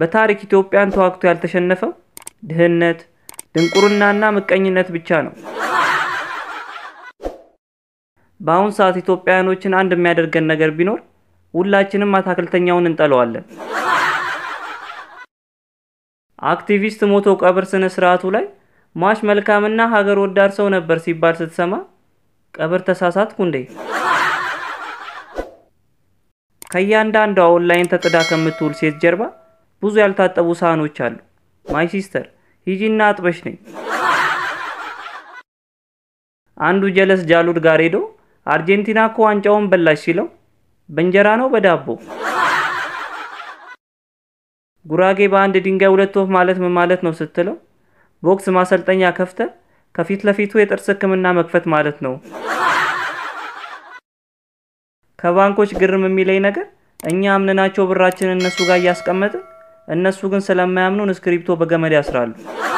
በታሪክ ኢትዮጵያን ተዋግቶ ያልተሸነፈው ድህነት፣ ድንቁርናና ምቀኝነት ብቻ ነው። በአሁን ሰዓት ኢትዮጵያውያኖችን አንድ የሚያደርገን ነገር ቢኖር ሁላችንም አታክልተኛውን እንጠለዋለን። አክቲቪስት ሞቶ ቀብር ስነ ስርዓቱ ላይ ሟች መልካምና ሀገር ወዳድ ሰው ነበር ሲባል ስትሰማ ቀብር ተሳሳትኩ እንዴ? ከእያንዳንዷ ኦንላይን ተጥዳ ከምትውል ሴት ጀርባ ብዙ ያልታጠቡ ሳህኖች አሉ። ማይ ሲስተር ሂጂና አጥበሽ ነኝ። አንዱ ጀለስ ጃሉድ ጋር ሄዶ አርጀንቲና እኮ ዋንጫውን በላሽ ሲለው በእንጀራ ነው በዳቦ። ጉራጌ በአንድ ድንጋይ ሁለት ወፍ ማለት ምን ማለት ነው ስትለው ቦክስ ማሰልጠኛ ከፍተ ከፊት ለፊቱ የጥርስ ሕክምና መክፈት ማለት ነው። ከባንኮች ግርም የሚለይ ነገር እኛ አምነናቸው ብራችንን እነሱ ጋር እያስቀመጥን እነሱ ግን ስለማያምኑን እስክሪብቶ በገመድ ያስራሉ።